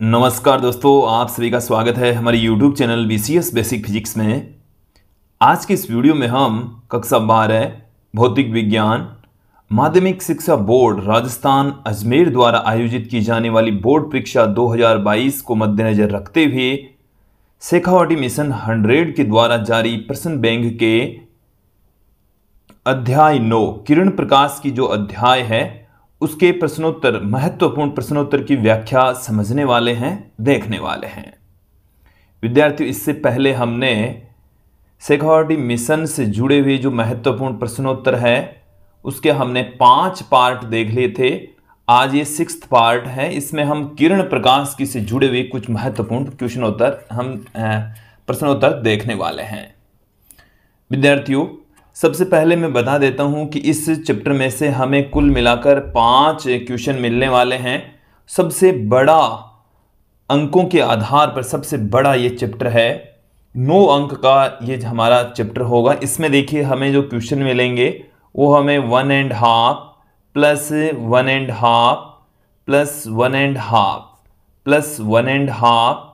नमस्कार दोस्तों आप सभी का स्वागत है हमारे YouTube channel B C S basic physics में आज की इस वीडियो में हम कक्षा बारह भौतिक विज्ञान माध्यमिक शिक्षा बोर्ड राजस्थान अजमेर द्वारा आयोजित की जाने वाली बोर्ड परीक्षा 2022 को मद्देनज़र रखते हुए शेखावाटी मिशन 100 के द्वारा जारी प्रश्न बैंक के अध्याय नौ किरण प्रकाश की जो अध्याय है उसके प्रश्नोत्तर महत्वपूर्ण प्रश्नोत्तर की व्याख्या समझने वाले हैं देखने वाले हैं विद्यार्थियों इससे पहले हमने सेखावर्डी मिशन से जुड़े हुए जो महत्वपूर्ण प्रश्नोत्तर है उसके हमने पांच पार्ट देख लिए थे आज ये सिक्स पार्ट है इसमें हम किरण प्रकाश की से जुड़े हुए कुछ महत्वपूर्ण क्वेश्चनोत्तर हम प्रश्नोत्तर देखने वाले हैं विद्यार्थियों सबसे पहले मैं बता देता हूँ कि इस चैप्टर में से हमें कुल मिलाकर पाँच क्वेश्चन मिलने वाले हैं सबसे बड़ा अंकों के आधार पर सबसे बड़ा ये चैप्टर है नौ अंक का ये हमारा चैप्टर होगा इसमें देखिए हमें जो क्वेश्चन मिलेंगे वो हमें one and half plus one and half plus one and half plus one and half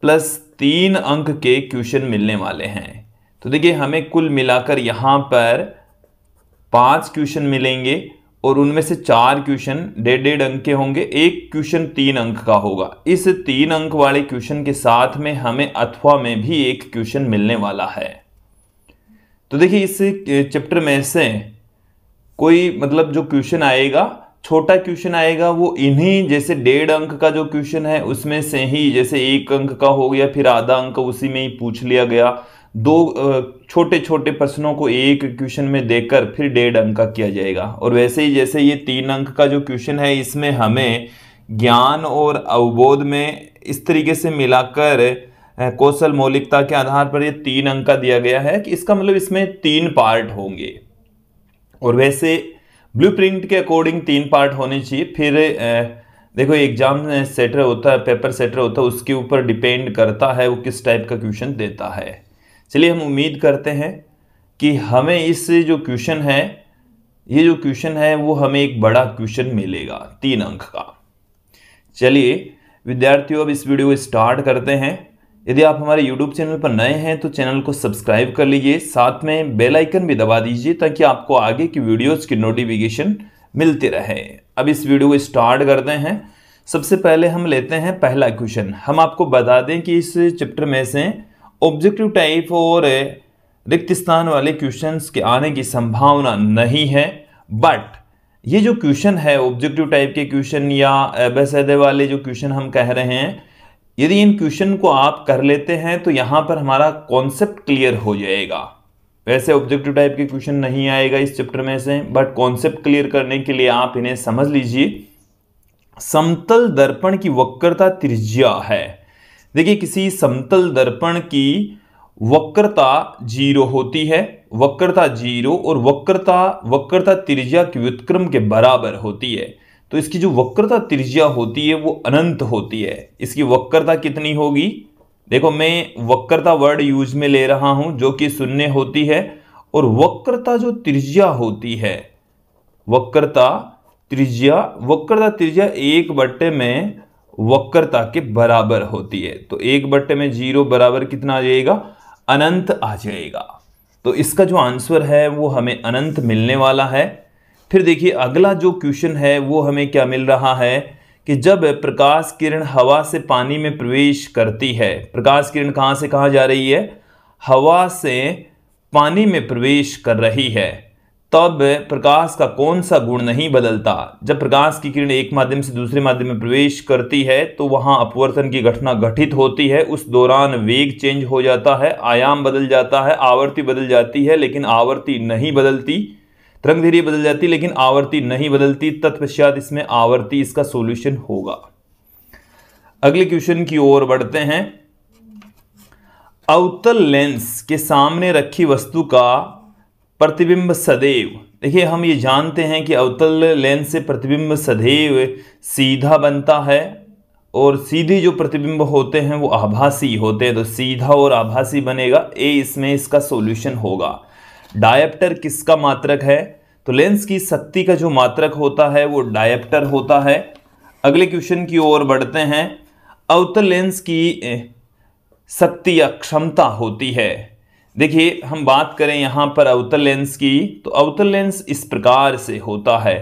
plus तीन अंक के क्वेश्चन मिलने वाले हैं तो देखिए हमें कुल मिलाकर यहाँ पर पांच क्वेश्चन मिलेंगे और उनमें से चार क्वेश्चन डेढ़ डेढ़ अंक के होंगे एक क्वेश्चन तीन अंक का होगा इस तीन अंक वाले क्वेश्चन के साथ में हमें अथवा में भी एक क्वेश्चन मिलने वाला है तो देखिए इस चैप्टर में से कोई मतलब जो क्वेश्चन आएगा छोटा क्वेश्चन आएगा वो इन्हीं जैसे डेढ़ अंक का जो क्वेश्चन है उसमें से ही जैसे एक अंक का हो गया फिर आधा अंक उसी में ही पूछ लिया गया दो छोटे छोटे प्रश्नों को एक क्वेश्चन में देकर फिर डेढ़ अंक का किया जाएगा और वैसे ही जैसे ये तीन अंक का जो क्वेश्चन है इसमें हमें ज्ञान और अवबोध में इस तरीके से मिलाकर कौशल मौलिकता के आधार पर ये तीन अंक का दिया गया है कि इसका मतलब इसमें तीन पार्ट होंगे और वैसे ब्लूप्रिंट के अकॉर्डिंग तीन पार्ट होने चाहिए फिर देखो एग्जाम सेटर होता है पेपर सेटर होता है उसके ऊपर डिपेंड करता है वो किस टाइप का क्वेश्चन देता है चलिए हम उम्मीद करते हैं कि हमें इस जो क्वेश्चन है ये जो क्वेश्चन है वो हमें एक बड़ा क्वेश्चन मिलेगा तीन अंक का चलिए विद्यार्थियों अब इस वीडियो को स्टार्ट करते हैं यदि आप हमारे YouTube चैनल पर नए हैं तो चैनल को सब्सक्राइब कर लीजिए साथ में बेल आइकन भी दबा दीजिए ताकि आपको आगे की वीडियोस की नोटिफिकेशन मिलती रहे अब इस वीडियो को स्टार्ट करते हैं सबसे पहले हम लेते हैं पहला क्वेश्चन हम आपको बता दें कि इस चैप्टर में से ऑब्जेक्टिव टाइप और रिक्त स्थान वाले क्वेश्चन के आने की संभावना नहीं है बट ये जो क्वेश्चन है ऑब्जेक्टिव टाइप के क्वेश्चन या बेसदे वाले जो क्वेश्चन हम कह रहे हैं यदि इन क्वेश्चन को आप कर लेते हैं तो यहां पर हमारा कॉन्सेप्ट क्लियर हो जाएगा वैसे ऑब्जेक्टिव टाइप के क्वेश्चन नहीं आएगा इस चैप्टर में से बट कॉन्सेप्ट क्लियर करने के लिए आप इन्हें समझ लीजिए समतल दर्पण की वक्रता त्रिज्या है देखिए किसी समतल दर्पण की वक्रता जीरो होती है वक्रता जीरो और वक्रता वक्रता त्रिज्या के व्युत्क्रम के बराबर होती है तो इसकी जो वक्रता त्रिज्या होती है वो अनंत होती है इसकी वक्रता कितनी होगी देखो मैं वक्रता वर्ड यूज में ले रहा हूं जो कि शून्य होती है और वक्रता जो त्रिज्या होती है वक्रता त्रिज्या वक्रता त्रिज्या एक बट्टे में वक्रता के बराबर होती है तो एक बट्टे में जीरो बराबर कितना आ जाएगा अनंत आ जाएगा तो इसका जो आंसर है वो हमें अनंत मिलने वाला है फिर देखिए अगला जो क्वेश्चन है वो हमें क्या मिल रहा है कि जब प्रकाश किरण हवा से पानी में प्रवेश करती है प्रकाश किरण कहाँ से कहाँ जा रही है हवा से पानी में प्रवेश कर रही है तब प्रकाश का कौन सा गुण नहीं बदलता जब प्रकाश की किरण एक माध्यम से दूसरे माध्यम में प्रवेश करती है तो वहाँ अपवर्तन की घटना घटित होती है उस दौरान वेग चेंज हो जाता है आयाम बदल जाता है आवर्ती बदल जाती है लेकिन आवर्ती नहीं बदलती तरंग धैर्य बदल जाती लेकिन आवर्ती नहीं बदलती तत्पश्चात इसमें आवर्ती इसका सोल्यूशन होगा अगले क्वेश्चन की ओर बढ़ते हैं अवतल लेंस के सामने रखी वस्तु का प्रतिबिंब सदैव देखिए हम ये जानते हैं कि अवतल लेंस से प्रतिबिंब सदैव सीधा बनता है और सीधे जो प्रतिबिंब होते हैं वो आभासी होते हैं तो सीधा और आभासी बनेगा ए इसमें इसका सॉल्यूशन होगा डायप्टर किसका मात्रक है तो लेंस की शक्ति का जो मात्रक होता है वो डायप्टर होता है अगले क्वेश्चन की ओर बढ़ते हैं अवतल लेंस की शक्ति या क्षमता होती है देखिए हम बात करें यहां पर अवतल लेंस की तो अवतल लेंस इस प्रकार से होता है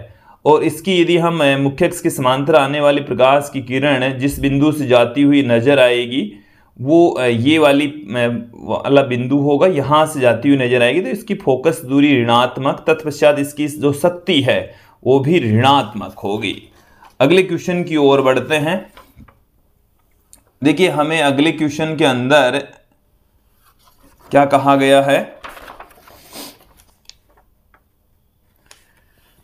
और इसकी यदि हम मुख्यक्ष के समांतर आने वाले प्रकाश की किरण जिस बिंदु से जाती हुई नजर आएगी वो ये वाली वाला बिंदु होगा यहाँ से जाती हुई नजर आएगी तो इसकी फोकस दूरी ऋणात्मक तत्पश्चात इसकी जो शक्ति है वो भी ऋणात्मक होगी अगले क्वेश्चन की ओर बढ़ते हैं देखिए हमें अगले क्वेश्चन के अंदर क्या कहा गया है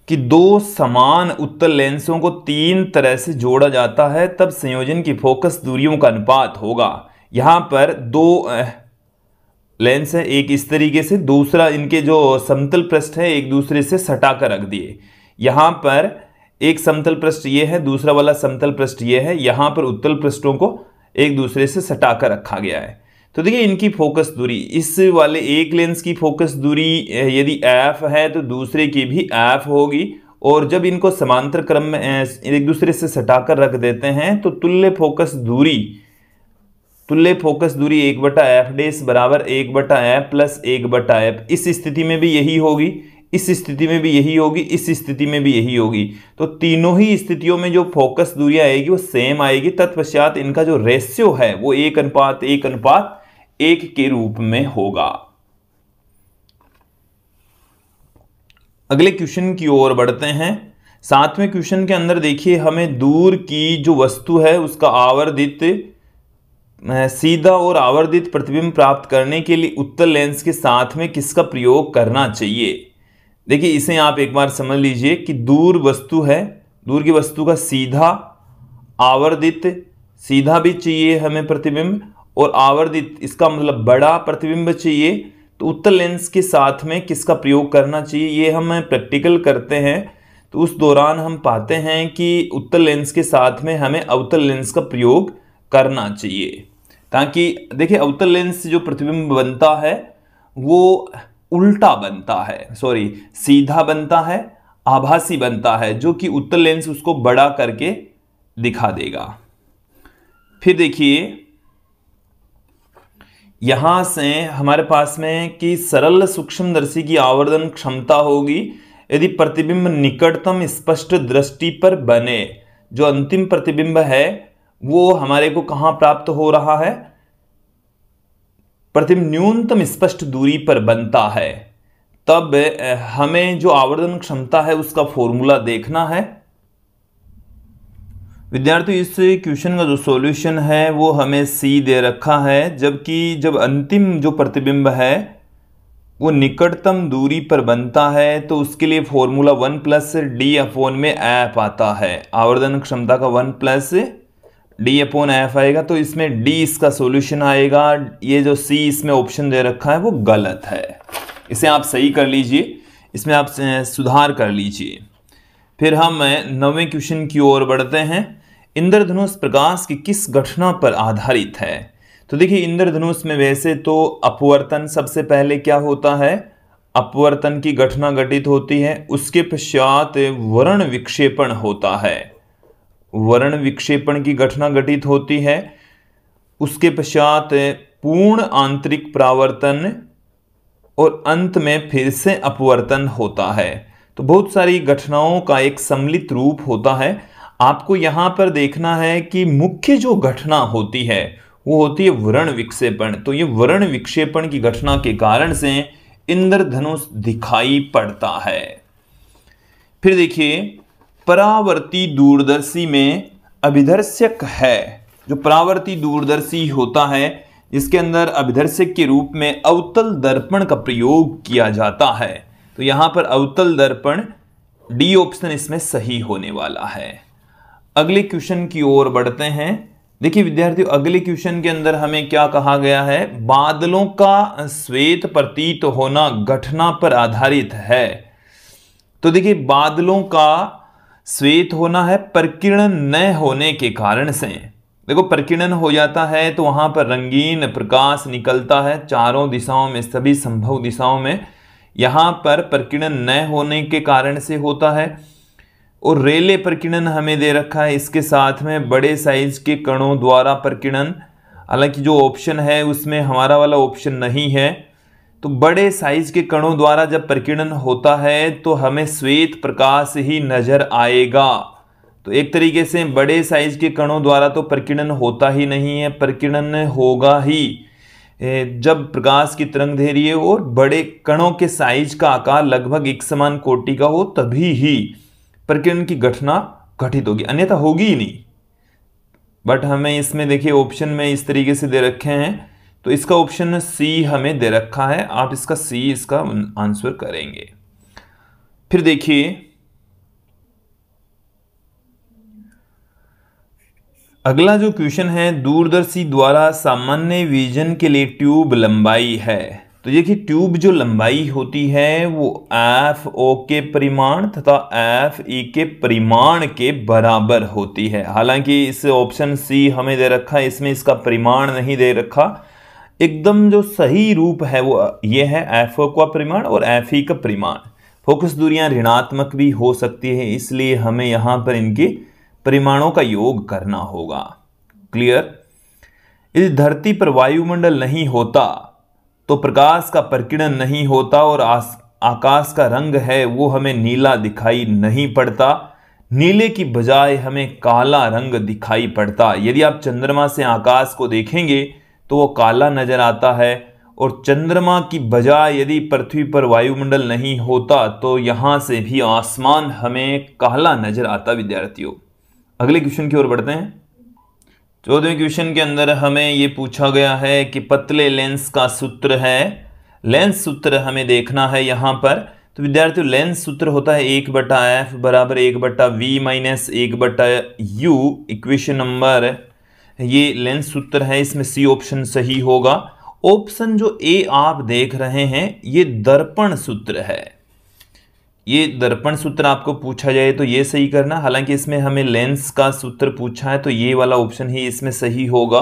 कि दो समान उत्तल लेंसों को तीन तरह से जोड़ा जाता है तब संयोजन की फोकस दूरियों का अनुपात होगा यहाँ पर दो लेंस है एक इस तरीके से दूसरा इनके जो समतल पृष्ठ है एक दूसरे से सटा कर रख दिए यहाँ पर एक समतल पृष्ठ ये है दूसरा वाला समतल पृष्ठ ये है यहाँ पर उत्तल पृष्ठों को एक दूसरे से सटा कर रखा गया है तो देखिए इनकी फोकस दूरी इस वाले एक लेंस की फोकस दूरी यदि एफ है तो दूसरे की भी एफ होगी और जब इनको समांतर क्रम में एक दूसरे से सटाकर रख देते हैं तो तुल्य फोकस दूरी तुल्य फोकस दूरी एक बटा एफ डेस बराबर एक बटा एफ प्लस एक बटा एफ इस स्थिति में भी यही होगी इस स्थिति में भी यही होगी इस स्थिति में भी यही होगी तो तीनों ही स्थितियों में जो फोकस दूरी आएगी वो सेम आएगी तत्पश्चात इनका जो रेशियो है वो एक अनुपात एक अनुपात एक के रूप में होगा अगले क्वेश्चन की ओर बढ़ते हैं सातवें क्वेश्चन के अंदर देखिए हमें दूर की जो वस्तु है उसका आवर्धित सीधा और आवर्धित प्रतिबिंब प्राप्त करने के लिए उत्तर लेंस के साथ में किसका प्रयोग करना चाहिए देखिए इसे आप एक बार समझ लीजिए कि दूर वस्तु है दूर की वस्तु का सीधा आवर्धित सीधा भी चाहिए हमें प्रतिबिंब और आवर्धित इसका मतलब बड़ा प्रतिबिंब चाहिए तो उत्तर लेंस के साथ में किसका प्रयोग करना चाहिए ये हम प्रैक्टिकल करते हैं तो उस दौरान हम पाते हैं कि उत्तर लेंस के साथ में हमें अवतल लेंस का प्रयोग करना चाहिए ताकि देखिए अवतल लेंस जो प्रतिबिंब बनता है वो उल्टा बनता है सॉरी सीधा बनता है आभासी बनता है जो कि उत्तर लेंस उसको बड़ा करके दिखा देगा फिर देखिए यहां से हमारे पास में कि सरल सूक्ष्मदर्शी की आवर्धन क्षमता होगी यदि प्रतिबिंब निकटतम स्पष्ट दृष्टि पर बने जो अंतिम प्रतिबिंब है वो हमारे को कहां प्राप्त हो रहा है प्रतिम न्यूनतम स्पष्ट दूरी पर बनता है तब हमें जो आवर्धन क्षमता है उसका फॉर्मूला देखना है विद्यार्थी इस क्वेश्चन का जो सॉल्यूशन है वो हमें सी दे रखा है जबकि जब अंतिम जो प्रतिबिंब है वो निकटतम दूरी पर बनता है तो उसके लिए formula one plus D upon में ऐप आता है आवर्धन क्षमता का one plus D upon F आएगा तो इसमें डी इसका सॉल्यूशन आएगा ये जो सी इसमें ऑप्शन दे रखा है वो गलत है इसे आप सही कर लीजिए इसमें आप सुधार कर लीजिए फिर हम नवे क्वेश्चन की ओर बढ़ते हैं इंद्रधनुष प्रकाश की किस घटना पर आधारित है तो देखिए इंद्रधनुष में वैसे तो अपवर्तन सबसे पहले क्या होता है अपवर्तन की घटना घटित होती है उसके पश्चात वर्ण विक्षेपण होता है वर्ण विक्षेपण की घटना घटित होती है उसके पश्चात पूर्ण आंतरिक प्रावर्तन और अंत में फिर से अपवर्तन होता है तो बहुत सारी घटनाओं का एक सम्मिलित रूप होता है आपको यहां पर देखना है कि मुख्य जो घटना होती है वो होती है वर्ण विक्षेपण तो ये वर्ण विक्षेपण की घटना के कारण से इंद्रधनुष दिखाई पड़ता है फिर देखिए परावर्ती दूरदर्शी में अभिदर्शक है जो परावर्ती दूरदर्शी होता है इसके अंदर अभिदर्शक के रूप में अवतल दर्पण का प्रयोग किया जाता है तो यहाँ पर अवतल दर्पण डी ऑप्शन इसमें सही होने वाला है अगले क्वेश्चन की ओर बढ़ते हैं देखिए विद्यार्थियों अगले क्वेश्चन के अंदर हमें क्या कहा गया है बादलों का श्वेत प्रतीत होना घटना पर आधारित है तो देखिए बादलों का श्वेत होना है प्रकीर्णन न होने के कारण से देखो प्रकीर्णन हो जाता है तो वहाँ पर रंगीन प्रकाश निकलता है चारों दिशाओं में सभी संभव दिशाओं में यहाँ पर प्रकीर्णन न होने के कारण से होता है और रेले प्रकीर्णन हमें दे रखा है इसके साथ में बड़े साइज के कणों द्वारा प्रकीर्णन हालांकि जो ऑप्शन है उसमें हमारा वाला ऑप्शन नहीं है तो बड़े साइज के कणों द्वारा जब प्रकीर्णन होता है तो हमें श्वेत प्रकाश ही नजर आएगा तो एक तरीके से बड़े साइज के कणों द्वारा तो प्रकीर्णन होता ही नहीं है प्रकीर्णन होगा ही जब प्रकाश की तरंग धैर्य और बड़े कणों के साइज का आकार लगभग एक समान कोटि का हो तभी ही प्रकीर्णन की घटना घटित होगी अन्यथा होगी ही नहीं बट हमें इसमें देखिए ऑप्शन में इस तरीके से दे रखे हैं तो इसका ऑप्शन सी हमें दे रखा है आप इसका सी इसका आंसर करेंगे फिर देखिए अगला जो क्वेश्चन है दूरदर्शी द्वारा सामान्य विजन के लिए ट्यूब लंबाई है तो देखिए ट्यूब जो लंबाई होती है वो एफ ओ के परिमाण तथा एफ ई e के परिमाण के बराबर होती है हालांकि इस ऑप्शन सी हमें दे रखा है इसमें इसका परिमाण नहीं दे रखा एकदम जो सही रूप है वो ये है एफ का परिमाण और एफ ई का परिमाण फोकस दूरियां ऋणात्मक भी हो सकती है इसलिए हमें यहां पर इनके परिमाणों का योग करना होगा क्लियर यदि धरती पर वायुमंडल नहीं होता तो प्रकाश का प्रकीर्णन नहीं होता और आस, आकाश का रंग है वो हमें नीला दिखाई नहीं पड़ता नीले की बजाय हमें काला रंग दिखाई पड़ता यदि आप चंद्रमा से आकाश को देखेंगे तो वो काला नजर आता है और चंद्रमा की बजाय यदि पृथ्वी पर वायुमंडल नहीं होता तो यहाँ से भी आसमान हमें काला नजर आता विद्यार्थियों अगले क्वेश्चन की ओर बढ़ते हैं चौदहवें क्वेश्चन के अंदर हमें ये पूछा गया है कि पतले लेंस का सूत्र है लेंस सूत्र हमें देखना है यहाँ पर तो विद्यार्थियों लेंस सूत्र होता है एक बटा एफ बराबर एक बटा वी माइनस एक बटा यू इक्वेशन नंबर ये लेंस सूत्र है इसमें सी ऑप्शन सही होगा ऑप्शन जो ए आप देख रहे हैं ये दर्पण सूत्र है ये दर्पण सूत्र आपको पूछा जाए तो ये सही करना हालांकि इसमें हमें लेंस का सूत्र पूछा है तो ये वाला ऑप्शन ही इसमें सही होगा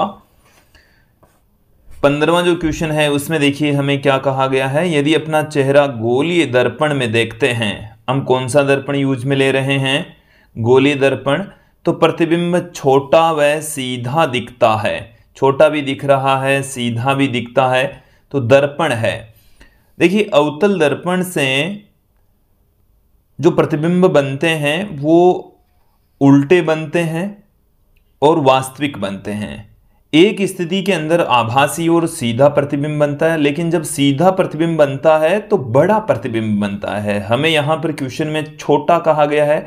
पंद्रवा जो क्वेश्चन है उसमें देखिए हमें क्या कहा गया है यदि अपना चेहरा गोलीय दर्पण में देखते हैं हम कौन सा दर्पण यूज में ले रहे हैं गोली दर्पण तो प्रतिबिंब छोटा व सीधा दिखता है छोटा भी दिख रहा है सीधा भी दिखता है तो दर्पण है देखिए अवतल दर्पण से जो प्रतिबिंब बनते हैं वो उल्टे बनते हैं और वास्तविक बनते हैं एक स्थिति के अंदर आभासी और सीधा प्रतिबिंब बनता है लेकिन जब सीधा प्रतिबिंब बनता है तो बड़ा प्रतिबिंब बनता है हमें यहाँ पर क्वेश्चन में छोटा कहा गया है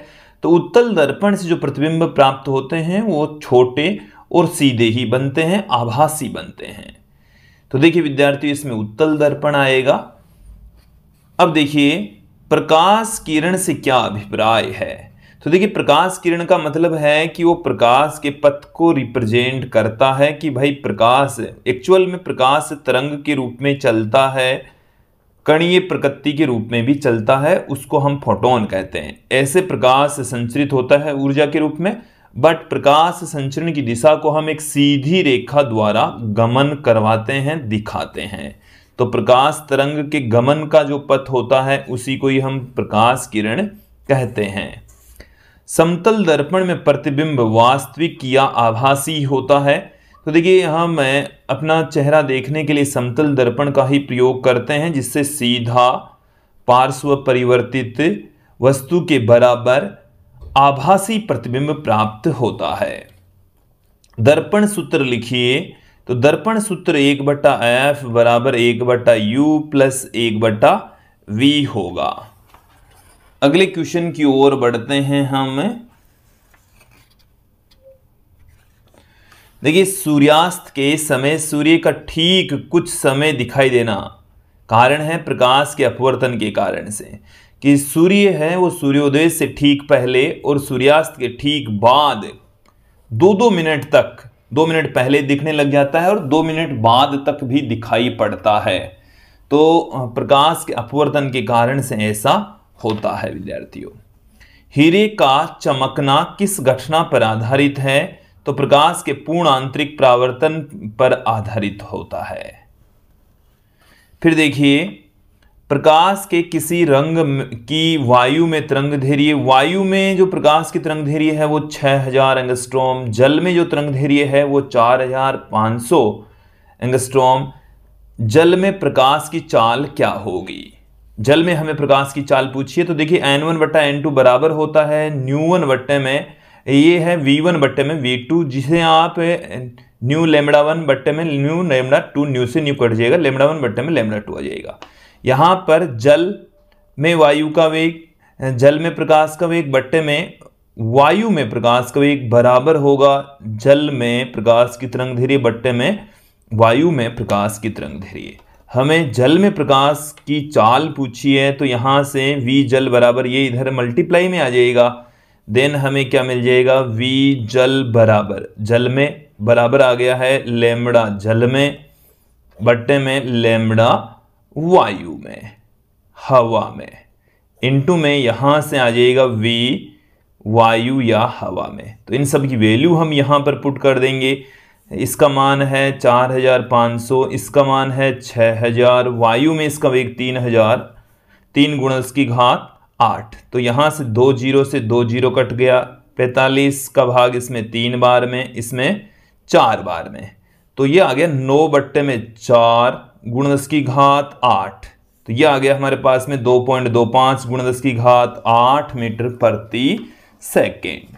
तो उत्तल दर्पण से जो प्रतिबिंब प्राप्त होते हैं वो छोटे और सीधे ही बनते हैं आभासी बनते हैं तो देखिए विद्यार्थी इसमें उत्तल दर्पण आएगा अब देखिए प्रकाश किरण से क्या अभिप्राय है तो देखिए प्रकाश किरण का मतलब है कि वो प्रकाश के पथ को रिप्रेजेंट करता है कि भाई प्रकाश एक्चुअल में प्रकाश तरंग के रूप में चलता है कणीय प्रकृति के रूप में भी चलता है उसको हम फोटोन कहते हैं ऐसे प्रकाश संचरित होता है ऊर्जा के रूप में बट प्रकाश संचरण की दिशा को हम एक सीधी रेखा द्वारा गमन करवाते हैं दिखाते हैं तो प्रकाश तरंग के गमन का जो पथ होता है उसी को ही हम प्रकाश किरण कहते हैं समतल दर्पण में प्रतिबिंब वास्तविक या आभासी होता है तो देखिए यहाँ मैं अपना चेहरा देखने के लिए समतल दर्पण का ही प्रयोग करते हैं जिससे सीधा पार्श्व परिवर्तित वस्तु के बराबर आभासी प्रतिबिंब प्राप्त होता है दर्पण सूत्र लिखिए तो दर्पण सूत्र एक बट्टा एफ बराबर एक बट्टा यू प्लस एक बट्टा वी होगा अगले क्वेश्चन की ओर बढ़ते हैं हम देखिए सूर्यास्त के समय सूर्य का ठीक कुछ समय दिखाई देना कारण है प्रकाश के अपवर्तन के कारण से कि सूर्य है वो सूर्योदय से ठीक पहले और सूर्यास्त के ठीक बाद दो दो मिनट तक दो मिनट पहले दिखने लग जाता है और दो मिनट बाद तक भी दिखाई पड़ता है तो प्रकाश के अपवर्तन के कारण से ऐसा होता है विद्यार्थियों हीरे का चमकना किस घटना पर आधारित है तो प्रकाश के पूर्ण आंतरिक प्रावर्तन पर आधारित होता है फिर देखिए प्रकाश के किसी रंग की वायु में धैर्य वायु में जो प्रकाश की तरंगधैर्य है वो 6000 हजार एंगस्ट्रोम जल में जो धैर्य है वो 4500 एंगस्ट्रोम जल में प्रकाश की चाल क्या होगी जल में हमें प्रकाश की चाल पूछिए तो देखिए एन वन बट्टा एन टू बराबर होता है न्यू वन बट्टे में ये है वी वन बट्टे में वी टू जिसे आप न्यू लेमडा वन बट्टे में न्यू लेमडा टू न्यू से न्यू कट जाएगा लेमडा वन बट्टे में लेमडा टू आ जाएगा यहाँ पर जल में वायु का वेग जल में प्रकाश का वेग बट्टे में वायु में प्रकाश का वेग बराबर होगा जल में प्रकाश की तरंग धैर्य बट्टे में वायु में प्रकाश की तरंग धैर्य हमें जल में प्रकाश की चाल पूछी है तो यहाँ से वी जल बराबर ये इधर मल्टीप्लाई में आ जाएगा देन हमें क्या मिल जाएगा वी जल बराबर जल में बराबर आ गया है लेमड़ा जल में बट्टे में लेमड़ा वायु में हवा में इनटू में यहाँ से आ जाएगा वी वायु या हवा में तो इन सब की वैल्यू हम यहाँ पर पुट कर देंगे इसका मान है चार हज़ार पाँच सौ इसका मान है छः हज़ार वायु में इसका वेग तीन हज़ार तीन गुणस की घात आठ तो यहाँ से दो जीरो से दो जीरो कट गया पैंतालीस का भाग इसमें तीन बार में इसमें चार बार में तो ये आ गया नौ बट्टे में चार गुण दस की घात आठ तो ये आ गया हमारे पास में दो पॉइंट दो पांच गुण दस की घात आठ मीटर प्रति सेकेंड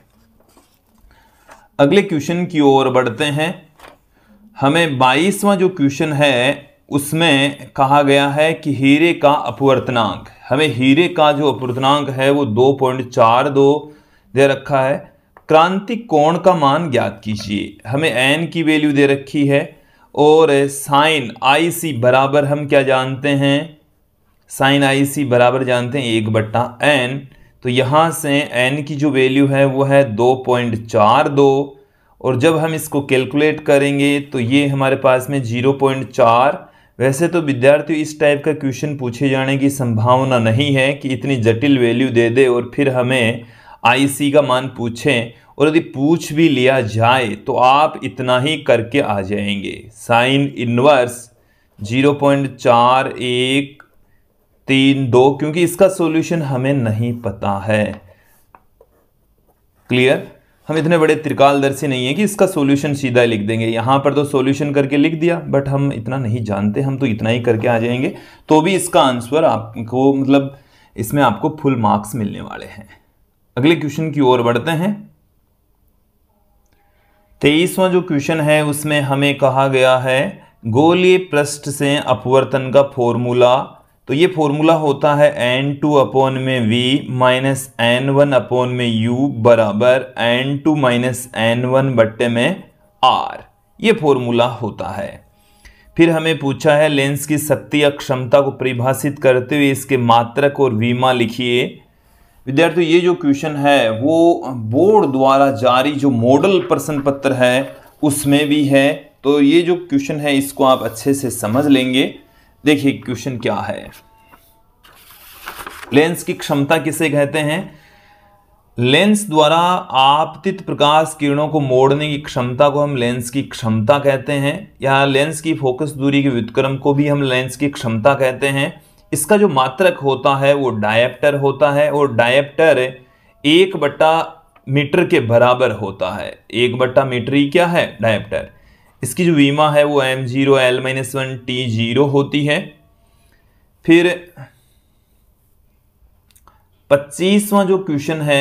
अगले क्वेश्चन की ओर बढ़ते हैं हमें बाईसवां जो क्वेश्चन है उसमें कहा गया है कि हीरे का अपवर्तनांक हमें हीरे का जो अपवर्तनांक है वो दो पॉइंट चार दो दे रखा है क्रांति कोण का मान ज्ञात कीजिए हमें एन की वैल्यू दे रखी है और साइन आई सी बराबर हम क्या जानते हैं साइन आई सी बराबर जानते हैं एक बट्टा एन तो यहाँ से एन की जो वैल्यू है वो है दो पॉइंट चार दो और जब हम इसको कैलकुलेट करेंगे तो ये हमारे पास में ज़ीरो पॉइंट चार वैसे तो विद्यार्थी इस टाइप का क्वेश्चन पूछे जाने की संभावना नहीं है कि इतनी जटिल वैल्यू दे दे और फिर हमें आईसी का मान पूछें और यदि पूछ भी लिया जाए तो आप इतना ही करके आ जाएंगे साइन इनवर्स जीरो पॉइंट चार एक तीन दो क्योंकि इसका सॉल्यूशन हमें नहीं पता है क्लियर हम इतने बड़े त्रिकालदर्शी नहीं है कि इसका सोल्यूशन सीधा लिख देंगे यहाँ पर तो सोल्यूशन करके लिख दिया बट हम इतना नहीं जानते हम तो इतना ही करके आ जाएंगे तो भी इसका आंसर आपको मतलब इसमें आपको फुल मार्क्स मिलने वाले हैं अगले क्वेश्चन की ओर बढ़ते हैं तेईसवां जो क्वेश्चन है उसमें हमें कहा गया है गोलीय पृष्ठ से अपवर्तन का फॉर्मूला तो ये फॉर्मूला होता है एन टू अपोन में V minus N one upon में यू बराबर N two minus N one बट्टे में आर ये फॉर्मूला होता है फिर हमें पूछा है लेंस की शक्ति या क्षमता को परिभाषित करते हुए इसके मात्रक और वीमा लिखिए विद्यार्थी ये जो क्वेश्चन है वो बोर्ड द्वारा जारी जो मॉडल प्रश्न पत्र है उसमें भी है तो ये जो क्वेश्चन है इसको आप अच्छे से समझ लेंगे देखिए क्वेश्चन क्या है लेंस की क्षमता किसे कहते हैं लेंस द्वारा आपतित प्रकाश किरणों को मोड़ने की क्षमता को हम लेंस की क्षमता कहते हैं या लेंस की फोकस दूरी के व्युतक्रम को भी हम लेंस की क्षमता कहते हैं इसका जो मात्रक होता है वो डायप्टर होता है और डायप्टर एक बट्टा मीटर के बराबर होता है एक बट्टा मीटर ही क्या है डायप्टर इसकी जो वीमा है वो M zero L minus one T zero होती है फिर पच्चीसवा जो क्वेश्चन है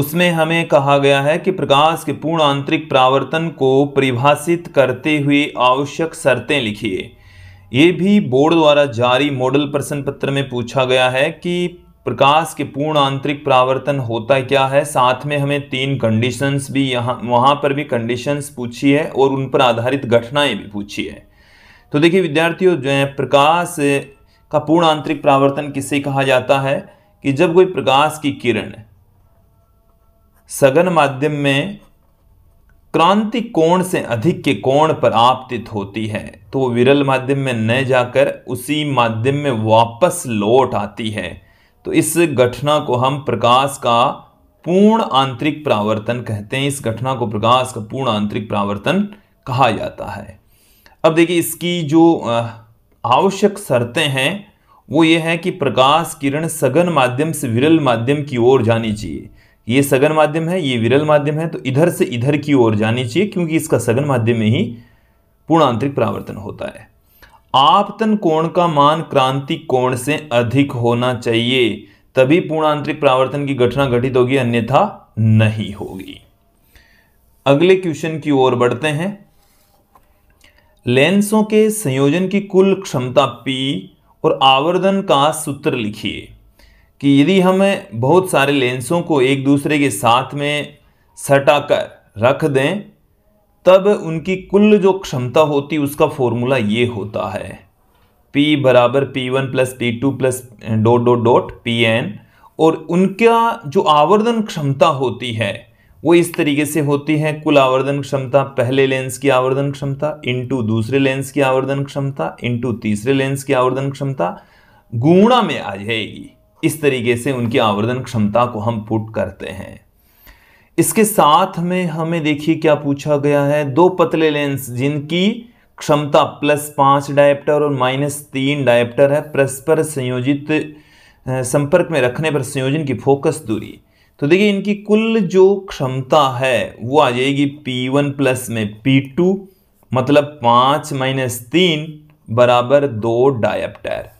उसमें हमें कहा गया है कि प्रकाश के पूर्ण आंतरिक प्रावर्तन को परिभाषित करते हुए आवश्यक शर्तें लिखिए ये भी बोर्ड द्वारा जारी मॉडल प्रश्न पत्र में पूछा गया है कि प्रकाश के पूर्ण आंतरिक प्रावर्तन होता क्या है साथ में हमें तीन कंडीशंस भी यहाँ वहाँ पर भी कंडीशंस पूछी है और उन पर आधारित घटनाएं भी पूछी है तो देखिए विद्यार्थियों जो है प्रकाश का पूर्ण आंतरिक प्रावर्तन किससे कहा जाता है कि जब कोई प्रकाश की किरण सघन माध्यम में क्रांति कोण से अधिक के कोण पर आपतित होती है तो वो विरल माध्यम में न जाकर उसी माध्यम में वापस लौट आती है तो इस घटना को हम प्रकाश का पूर्ण आंतरिक प्रावर्तन कहते हैं इस घटना को प्रकाश का पूर्ण आंतरिक प्रावर्तन कहा जाता है अब देखिए इसकी जो आवश्यक शर्तें हैं वो ये है कि प्रकाश किरण सघन माध्यम से विरल माध्यम की ओर जानी चाहिए ये सघन माध्यम है ये विरल माध्यम है तो इधर से इधर की ओर जानी चाहिए क्योंकि इसका सघन माध्यम में ही पूर्ण आंतरिक प्रावर्तन होता है आपतन कोण का मान क्रांति कोण से अधिक होना चाहिए तभी पूर्ण आंतरिक परावर्तन की घटना घटित होगी अन्यथा नहीं होगी अगले क्वेश्चन की ओर बढ़ते हैं लेंसों के संयोजन की कुल क्षमता P और आवर्धन का सूत्र लिखिए कि यदि हमें बहुत सारे लेंसों को एक दूसरे के साथ में सटाकर रख दें तब उनकी कुल जो क्षमता होती उसका फॉर्मूला ये होता है P बराबर P1 one plus P two plus dot dot dot P N और उनका जो आवर्धन क्षमता होती है वो इस तरीके से होती है कुल आवर्धन क्षमता पहले लेंस की आवर्धन क्षमता इंटू दूसरे लेंस की आवर्धन क्षमता इंटू तीसरे लेंस की आवर्धन क्षमता गुणा में आ जाएगी इस तरीके से उनकी आवर्धन क्षमता को हम पुट करते हैं इसके साथ में हमें देखिए क्या पूछा गया है दो पतले लेंस जिनकी क्षमता प्लस पाँच डायप्टर और माइनस तीन डायप्टर है परस्पर संयोजित संपर्क में रखने पर संयोजन की फोकस दूरी तो देखिए इनकी कुल जो क्षमता है वो आ जाएगी P1 प्लस में P2 मतलब पाँच माइनस तीन बराबर दो डायप्टर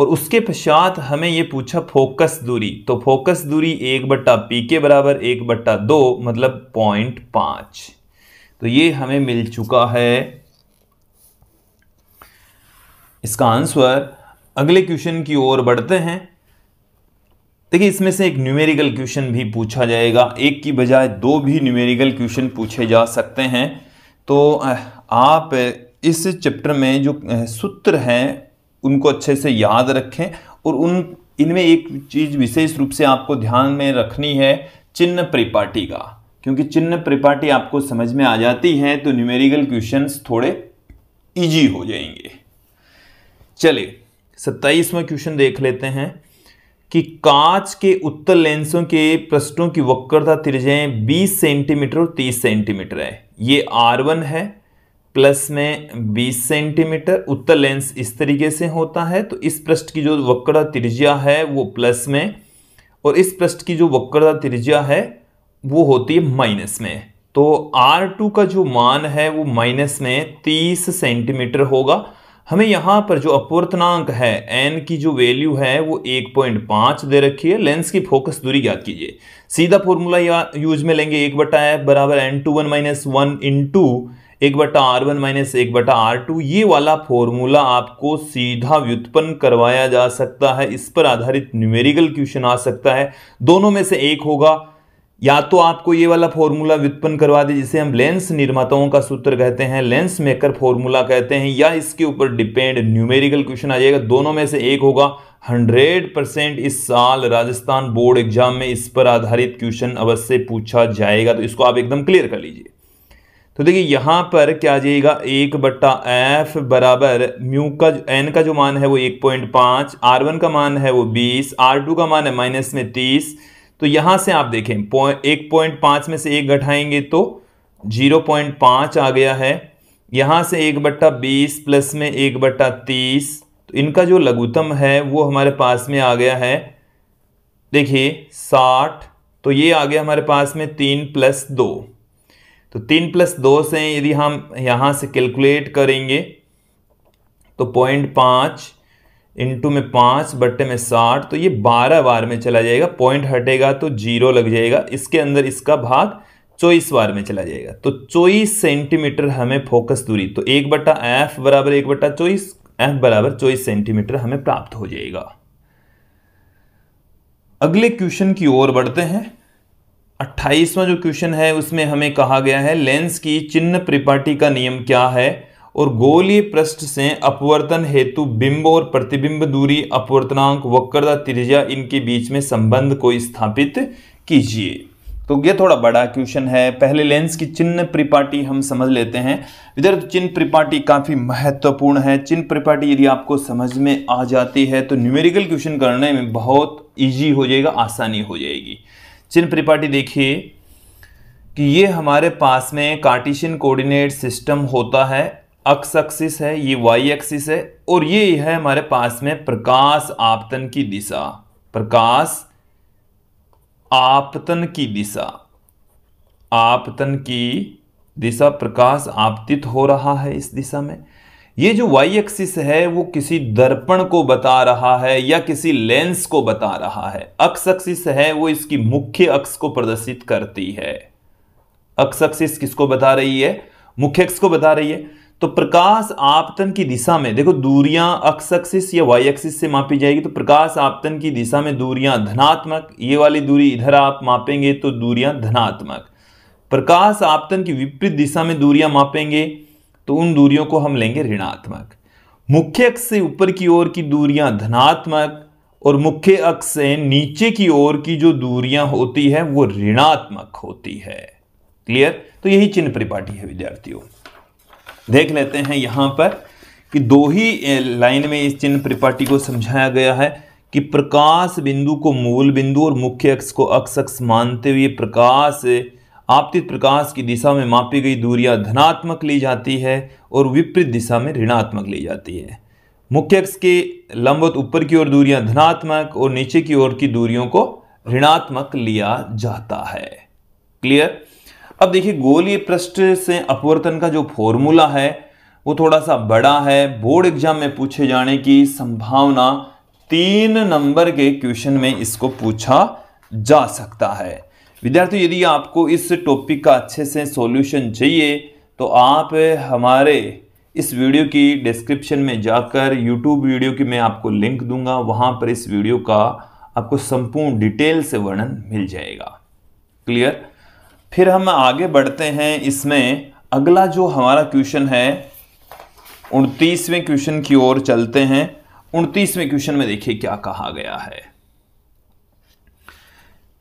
और उसके पश्चात हमें ये पूछा फोकस दूरी तो फोकस दूरी एक बट्टा पी के बराबर एक बट्टा दो मतलब पॉइंट पांच तो ये हमें मिल चुका है इसका आंसर अगले क्वेश्चन की ओर बढ़ते हैं देखिए इसमें से एक न्यूमेरिकल क्वेश्चन भी पूछा जाएगा एक की बजाय दो भी न्यूमेरिकल क्वेश्चन पूछे जा सकते हैं तो आप इस चैप्टर में जो सूत्र हैं उनको अच्छे से याद रखें और उन इनमें एक चीज़ विशेष रूप से आपको ध्यान में रखनी है चिन्ह परिपाटी का क्योंकि चिन्ह परिपाटी आपको समझ में आ जाती है तो न्यूमेरिकल क्वेश्चंस थोड़े इजी हो जाएंगे चलिए सत्ताईसवा क्वेश्चन देख लेते हैं कि कांच के उत्तर लेंसों के पृष्ठों की वक्रता त्रिज्याएं 20 सेंटीमीटर और 30 सेंटीमीटर है ये R1 है प्लस में 20 सेंटीमीटर उत्तर लेंस इस तरीके से होता है तो इस पृष्ठ की जो वक्रता त्रिज्या है वो प्लस में और इस पृष्ठ की जो वक्रता त्रिज्या है वो होती है माइनस में तो R2 का जो मान है वो माइनस में 30 सेंटीमीटर होगा हमें यहाँ पर जो अपवर्तनांक है एन की जो वैल्यू है वो 1.5 दे रखी है लेंस की फोकस दूरी याद कीजिए सीधा फॉर्मूला यूज में लेंगे एक बटा एफ बराबर N two one minus one into एक बटा आर वन माइनस एक बटा आर टू ये वाला फॉर्मूला आपको सीधा व्युत्पन्न करवाया जा सकता है इस पर आधारित न्यूमेरिकल क्वेश्चन आ सकता है दोनों में से एक होगा या तो आपको ये वाला फॉर्मूला व्युत्पन्न करवा दे जिसे हम लेंस निर्माताओं का सूत्र कहते हैं लेंस मेकर फॉर्मूला कहते हैं या इसके ऊपर डिपेंड न्यूमेरिकल क्वेश्चन आ जाएगा दोनों में से एक होगा 100 परसेंट इस साल राजस्थान बोर्ड एग्जाम में इस पर आधारित क्वेश्चन अवश्य पूछा जाएगा तो इसको आप एकदम क्लियर कर लीजिए तो देखिए यहाँ पर क्या आ जाएगा एक बट्टा एफ बराबर म्यू का एन का जो मान है वो एक पॉइंट पाँच आर वन का मान है वो बीस आर टू का मान है माइनस में तीस तो यहाँ से आप देखें एक पॉइंट पाँच में से एक घटाएंगे तो जीरो पॉइंट पाँच आ गया है यहाँ से एक बट्टा बीस प्लस में एक बट्टा तीस तो इनका जो लघुतम है वो हमारे पास में आ गया है देखिए साठ तो ये आ गया हमारे पास में तीन प्लस दो तो तीन प्लस दो से यदि हम यहाँ से कैलकुलेट करेंगे तो पॉइंट पाँच इंटू में पाँच बट्टे में साठ तो ये बारह बार में चला जाएगा पॉइंट हटेगा तो जीरो लग जाएगा इसके अंदर इसका भाग चौबीस बार में चला जाएगा तो चौबीस सेंटीमीटर हमें फोकस दूरी तो एक बट्टा एफ बराबर एक बट्टा चौबीस एफ बराबर चौबीस सेंटीमीटर हमें प्राप्त हो जाएगा अगले क्वेश्चन की ओर बढ़ते हैं अट्ठाईसवां जो क्वेश्चन है उसमें हमें कहा गया है लेंस की चिन्ह प्रिपाटी का नियम क्या है और गोली पृष्ठ से अपवर्तन हेतु बिंब और प्रतिबिंब दूरी अपवर्तनांक वक्रता त्रिज्या इनके बीच में संबंध को स्थापित कीजिए तो ये थोड़ा बड़ा क्वेश्चन है पहले लेंस की चिन्ह प्रिपाटी हम समझ लेते हैं इधर तो चिन्ह प्रिपाटी काफ़ी महत्वपूर्ण है चिन्ह प्रिपाटी यदि आपको समझ में आ जाती है तो न्यूमेरिकल क्वेश्चन करने में बहुत ईजी हो जाएगा आसानी हो जाएगी चिन्ह परिपाटी देखिए कि ये हमारे पास में कार्टिशियन कोऑर्डिनेट सिस्टम होता है अक्स एक्सिस है ये वाई एक्सिस है और ये है हमारे पास में प्रकाश आपतन की दिशा प्रकाश आपतन की दिशा आपतन की दिशा प्रकाश आपतित हो रहा है इस दिशा में ये जो वाई एक्सिस है वो किसी दर्पण को बता रहा है या किसी लेंस को बता रहा है अक्स एक्सिस है वो इसकी मुख्य अक्ष को प्रदर्शित करती है अक्स एक्सिस किसको बता रही है मुख्य अक्ष को बता रही है तो प्रकाश आपतन की दिशा में देखो दूरियां अक्स एक्सिस या वाई एक्सिस से मापी जाएगी तो प्रकाश आपतन की दिशा में दूरियां धनात्मक ये वाली दूरी इधर आप मापेंगे तो दूरियां धनात्मक प्रकाश आपतन की विपरीत दिशा में दूरियां मापेंगे तो उन दूरियों को हम लेंगे ऋणात्मक मुख्य अक्ष से ऊपर की ओर की दूरियां धनात्मक और मुख्य अक्ष से नीचे की ओर की जो दूरियां होती है वो ऋणात्मक होती है क्लियर तो यही चिन्ह परिपाटी है विद्यार्थियों देख लेते हैं यहां पर कि दो ही लाइन में इस चिन्ह परिपाटी को समझाया गया है कि प्रकाश बिंदु को मूल बिंदु और मुख्य अक्ष को अक्ष अक्ष मानते हुए प्रकाश आपतित प्रकाश की दिशा में मापी गई दूरियां धनात्मक ली जाती है और विपरीत दिशा में ऋणात्मक ली जाती है मुख्य अक्ष के लंबवत ऊपर की ओर दूरियां धनात्मक और नीचे की ओर की दूरियों को ऋणात्मक लिया जाता है क्लियर अब देखिए गोलीय पृष्ठ से अपवर्तन का जो फॉर्मूला है वो थोड़ा सा बड़ा है बोर्ड एग्जाम में पूछे जाने की संभावना तीन नंबर के क्वेश्चन में इसको पूछा जा सकता है विद्यार्थी यदि आपको इस टॉपिक का अच्छे से सॉल्यूशन चाहिए तो आप हमारे इस वीडियो की डिस्क्रिप्शन में जाकर यूट्यूब वीडियो की मैं आपको लिंक दूंगा वहां पर इस वीडियो का आपको संपूर्ण डिटेल से वर्णन मिल जाएगा क्लियर फिर हम आगे बढ़ते हैं इसमें अगला जो हमारा क्वेश्चन है उनतीसवें क्वेश्चन की ओर चलते हैं उनतीसवें क्वेश्चन में देखिए क्या कहा गया है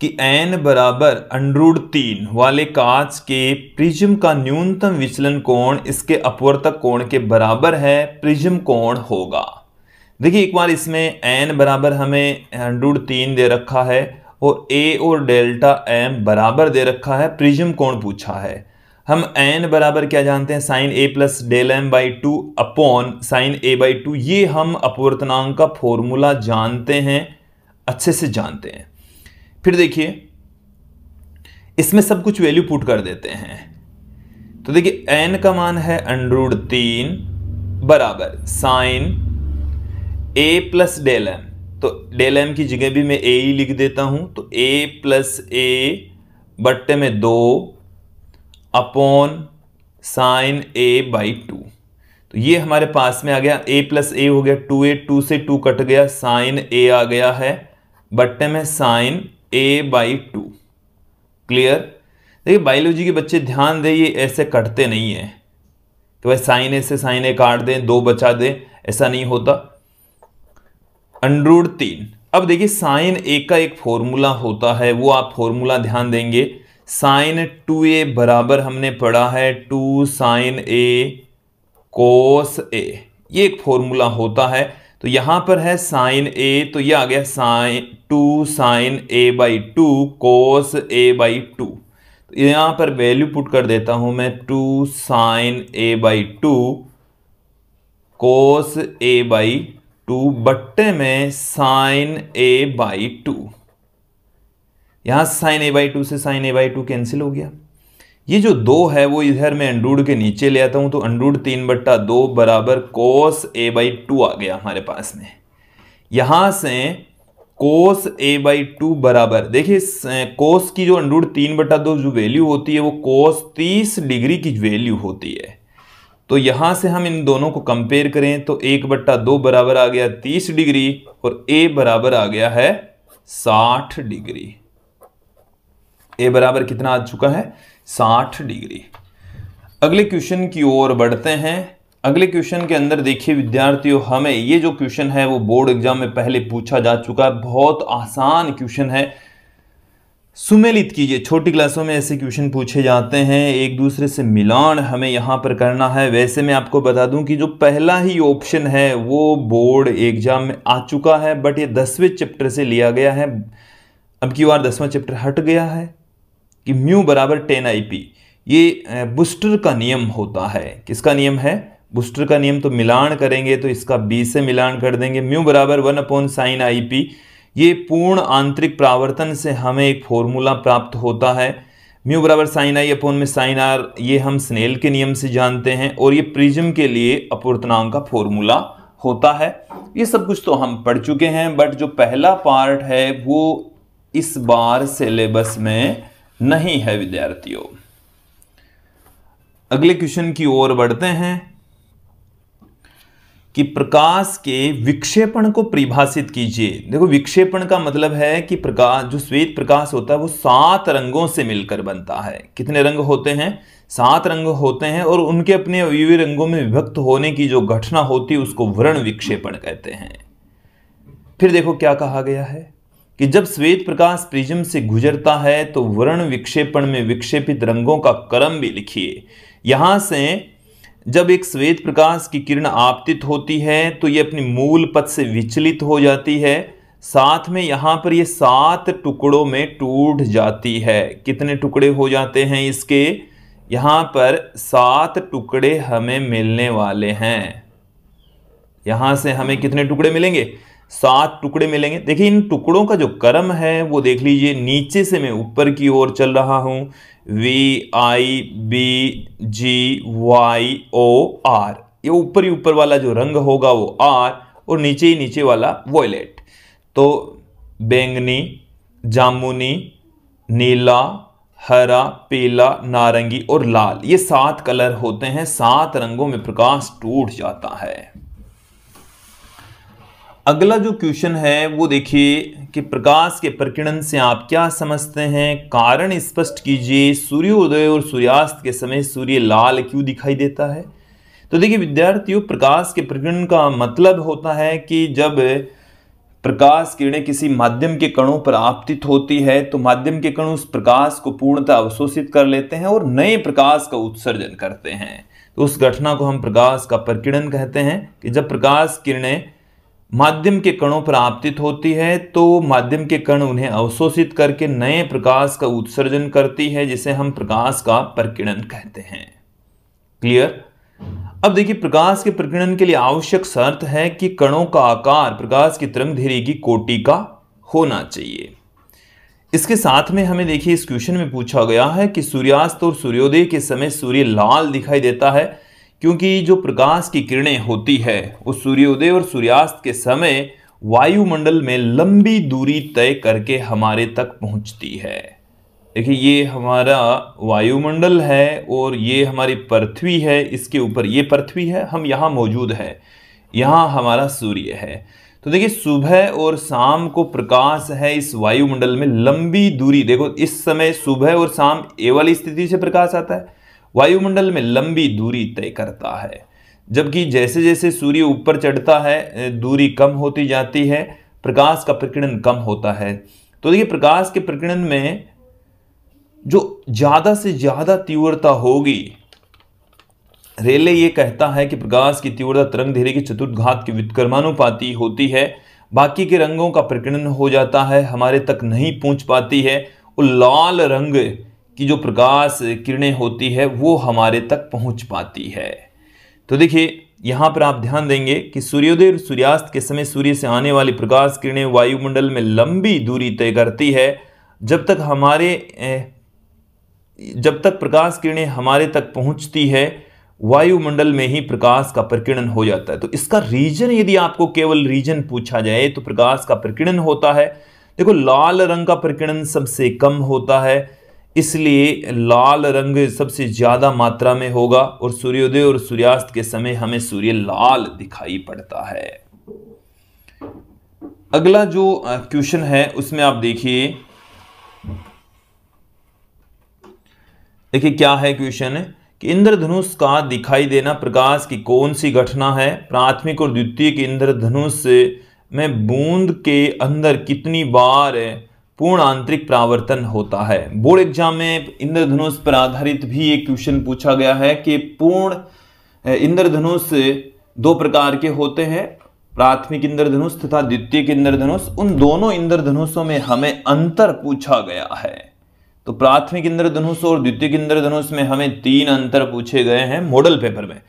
कि एन बराबर अंडरूड तीन वाले कांच के प्रिज्म का न्यूनतम विचलन कोण इसके अपवर्तक कोण के बराबर है प्रिज्म कोण होगा देखिए एक बार इसमें एन बराबर हमें अंडरूड तीन दे रखा है और ए और डेल्टा एम बराबर दे रखा है प्रिज्म कोण पूछा है हम एन बराबर क्या जानते हैं sine A plus del M by two upon sine A by two ये हम अपवर्तनांक का फॉर्मूला जानते हैं अच्छे से जानते हैं फिर देखिए इसमें सब कुछ वैल्यू पुट कर देते हैं तो देखिए एन का मान है अंडरूड तीन बराबर sine A plus del M तो डेल एम की जगह भी मैं ए ही लिख देता हूं तो ए प्लस ए बट्टे में दो upon sine A by two तो ये हमारे पास में आ गया ए प्लस ए हो गया टू ए टू से टू कट गया साइन ए आ गया है बट्टे में sine A by two clear देखिए बायोलॉजी के बच्चे ध्यान दें ये ऐसे कटते नहीं हैं कि भाई साइन ए से साइन ए काट दें दो बचा दें ऐसा नहीं होता अंडरूड तीन अब देखिए साइन ए का एक फॉर्मूला होता है वो आप फॉर्मूला ध्यान देंगे साइन टू ए बराबर हमने पढ़ा है टू साइन ए कोस ए ये एक फॉर्मूला होता है तो यहां पर है साइन ए तो ये आ गया sine two sine A by two cos A by two तो यहां पर वैल्यू पुट कर देता हूं मैं two sine A by two cos A by two बट्टे में साइन ए बाई टू यहां साइन ए बाई टू से sine A by two cancel हो गया ये जो दो है वो इधर मैं अंडूड के नीचे ले आता हूँ तो अंडूड तीन बट्टा दो बराबर कोस ए बाई टू आ गया हमारे पास में यहाँ से कोस ए बाई टू बराबर देखिए कोस की जो अंडूड तीन बट्टा दो जो वैल्यू होती है वो कोस तीस डिग्री की वैल्यू होती है तो यहाँ से हम इन दोनों को कंपेयर करें तो एक बट्टा दो बराबर आ गया तीस डिग्री और ए बराबर आ गया है साठ डिग्री ए बराबर कितना आ चुका है साठ डिग्री अगले क्वेश्चन की ओर बढ़ते हैं अगले क्वेश्चन के अंदर देखिए विद्यार्थियों हमें ये जो क्वेश्चन है वो बोर्ड एग्जाम में पहले पूछा जा चुका है बहुत आसान क्वेश्चन है सुमेलित कीजिए छोटी क्लासों में ऐसे क्वेश्चन पूछे जाते हैं एक दूसरे से मिलान हमें यहाँ पर करना है वैसे मैं आपको बता दूं कि जो पहला ही ऑप्शन है वो बोर्ड एग्जाम में आ चुका है बट ये दसवें चैप्टर से लिया गया है अब की बार दसवां चैप्टर हट गया है कि म्यू बराबर टेन आई पी ये बूस्टर का नियम होता है किसका नियम है बूस्टर का नियम तो मिलान करेंगे तो इसका बी से मिलान कर देंगे म्यू बराबर one upon sine I P ये पूर्ण आंतरिक प्रावर्तन से हमें एक फॉर्मूला प्राप्त होता है म्यू बराबर साइन आई अपॉन में साइन आर ये हम स्नेल के नियम से जानते हैं और ये प्रिज्म के लिए अपूर्तनांग का फॉर्मूला होता है ये सब कुछ तो हम पढ़ चुके हैं बट जो पहला पार्ट है वो इस बार सिलेबस में नहीं है विद्यार्थियों अगले क्वेश्चन की ओर बढ़ते हैं कि प्रकाश के विक्षेपण को परिभाषित कीजिए देखो विक्षेपण का मतलब है कि प्रकाश जो श्वेत प्रकाश होता है वो सात रंगों से मिलकर बनता है कितने रंग होते हैं सात रंग होते हैं और उनके अपने अवयवी रंगों में विभक्त होने की जो घटना होती है उसको वर्ण विक्षेपण कहते हैं फिर देखो क्या कहा गया है कि जब श्वेत प्रकाश प्रिज्म से गुजरता है तो वर्ण विक्षेपण में विक्षेपित रंगों का क्रम भी लिखिए यहाँ से जब एक श्वेत प्रकाश की किरण आपतित होती है तो ये अपनी मूल पथ से विचलित हो जाती है साथ में यहाँ पर ये सात टुकड़ों में टूट जाती है कितने टुकड़े हो जाते हैं इसके यहाँ पर सात टुकड़े हमें मिलने वाले हैं यहाँ से हमें कितने टुकड़े मिलेंगे सात टुकड़े मिलेंगे देखिए इन टुकड़ों का जो क्रम है वो देख लीजिए नीचे से मैं ऊपर की ओर चल रहा हूँ V I B G Y O R ये ऊपर ही ऊपर वाला जो रंग होगा वो आर और नीचे ही नीचे वाला वॉयलेट तो बैंगनी जामुनी नीला हरा पीला नारंगी और लाल ये सात कलर होते हैं सात रंगों में प्रकाश टूट जाता है अगला जो क्वेश्चन है वो देखिए कि प्रकाश के प्रकीर्णन से आप क्या समझते हैं कारण स्पष्ट कीजिए सूर्योदय और सूर्यास्त के समय सूर्य लाल क्यों दिखाई देता है तो देखिए विद्यार्थियों प्रकाश के प्रकीर्णन का मतलब होता है कि जब प्रकाश किरणें किसी माध्यम के कणों पर आपतित होती है तो माध्यम के कण उस प्रकाश को पूर्णतः अवशोषित कर लेते हैं और नए प्रकाश का उत्सर्जन करते हैं तो उस घटना को हम प्रकाश का प्रकीर्णन कहते हैं कि जब प्रकाश किरणें माध्यम के कणों पर आपतित होती है तो माध्यम के कण उन्हें अवशोषित करके नए प्रकाश का उत्सर्जन करती है जिसे हम प्रकाश का प्रकीर्णन कहते हैं क्लियर अब देखिए प्रकाश के प्रकीर्णन के लिए आवश्यक शर्त है कि कणों का आकार प्रकाश की तरंग धीरे की कोटि का होना चाहिए इसके साथ में हमें देखिए इस क्वेश्चन में पूछा गया है कि सूर्यास्त और सूर्योदय के समय सूर्य लाल दिखाई देता है क्योंकि जो प्रकाश की किरणें होती है उस सूर्योदय और सूर्यास्त के समय वायुमंडल में लंबी दूरी तय करके हमारे तक पहुंचती है देखिए ये हमारा वायुमंडल है और ये हमारी पृथ्वी है इसके ऊपर ये पृथ्वी है हम यहाँ मौजूद है यहाँ हमारा सूर्य है तो देखिए सुबह और शाम को प्रकाश है इस वायुमंडल में लंबी दूरी देखो इस समय सुबह और शाम ए वाली स्थिति से प्रकाश आता है वायुमंडल में लंबी दूरी तय करता है जबकि जैसे जैसे सूर्य ऊपर चढ़ता है दूरी कम होती जाती है प्रकाश का प्रकीर्णन कम होता है तो देखिए प्रकाश के प्रकीर्णन में जो ज़्यादा से ज़्यादा तीव्रता होगी रेले ये कहता है कि प्रकाश की तीव्रता तरंग धीरे के चतुर्घात की विक्रमानुपाती होती है बाकी के रंगों का प्रकीर्णन हो जाता है हमारे तक नहीं पहुंच पाती है वो लाल रंग की जो प्रकाश किरणें होती है वो हमारे तक पहुंच पाती है तो देखिए यहाँ पर आप ध्यान देंगे कि सूर्योदय और सूर्यास्त के समय सूर्य से आने वाली प्रकाश किरणें वायुमंडल में लंबी दूरी तय करती है जब तक हमारे जब तक प्रकाश किरणें हमारे तक पहुँचती है वायुमंडल में ही प्रकाश का प्रकीर्णन हो जाता है तो इसका रीजन यदि आपको केवल रीजन पूछा जाए तो प्रकाश का प्रकीर्णन होता है देखो लाल रंग का प्रकीर्णन सबसे कम होता है इसलिए लाल रंग सबसे ज़्यादा मात्रा में होगा और सूर्योदय और सूर्यास्त के समय हमें सूर्य लाल दिखाई पड़ता है अगला जो क्वेश्चन है उसमें आप देखिए देखिए क्या है क्वेश्चन कि इंद्रधनुष का दिखाई देना प्रकाश की कौन सी घटना है प्राथमिक और द्वितीय के इंद्रधनुष में बूंद के अंदर कितनी बार पूर्ण आंतरिक प्रावर्तन होता है बोर्ड एग्जाम में इंद्रधनुष पर आधारित भी एक क्वेश्चन पूछा गया है कि पूर्ण इंद्रधनुष दो प्रकार के होते हैं प्राथमिक इंद्रधनुष तथा द्वितीय इंद्रधनुष उन दोनों इंद्रधनुषों में हमें अंतर पूछा गया है तो प्राथमिक इंद्रधनुष और द्वितीय इंद्रधनुष में हमें तीन अंतर पूछे गए हैं मॉडल पेपर में